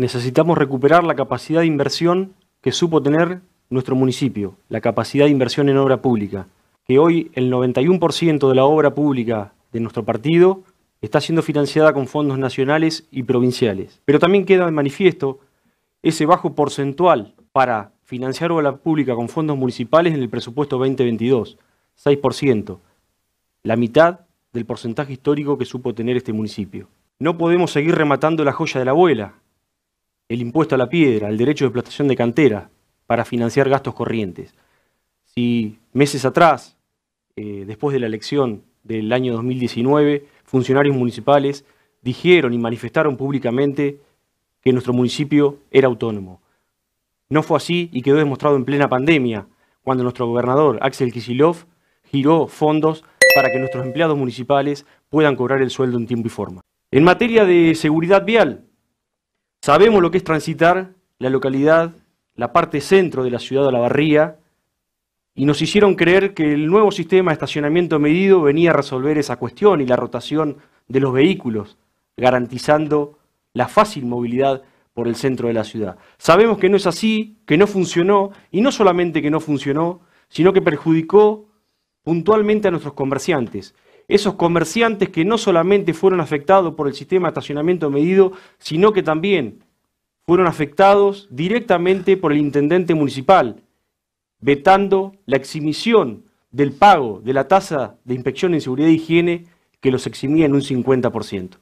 necesitamos recuperar la capacidad de inversión que supo tener nuestro municipio, la capacidad de inversión en obra pública, que hoy el 91% de la obra pública de nuestro partido está siendo financiada con fondos nacionales y provinciales. Pero también queda de manifiesto ese bajo porcentual para financiar obra pública con fondos municipales en el presupuesto 2022, 6%, la mitad del porcentaje histórico que supo tener este municipio. No podemos seguir rematando la joya de la abuela, el impuesto a la piedra, el derecho de explotación de cantera para financiar gastos corrientes. Si meses atrás, eh, después de la elección del año 2019, funcionarios municipales dijeron y manifestaron públicamente que nuestro municipio era autónomo. No fue así y quedó demostrado en plena pandemia, cuando nuestro gobernador Axel Kisilov giró fondos para que nuestros empleados municipales puedan cobrar el sueldo en tiempo y forma. En materia de seguridad vial, Sabemos lo que es transitar la localidad, la parte centro de la ciudad de La Barría, y nos hicieron creer que el nuevo sistema de estacionamiento medido venía a resolver esa cuestión y la rotación de los vehículos, garantizando la fácil movilidad por el centro de la ciudad. Sabemos que no es así, que no funcionó, y no solamente que no funcionó, sino que perjudicó puntualmente a nuestros comerciantes, esos comerciantes que no solamente fueron afectados por el sistema de estacionamiento medido, sino que también fueron afectados directamente por el intendente municipal, vetando la exhibición del pago de la tasa de inspección en seguridad y higiene que los eximía en un 50%.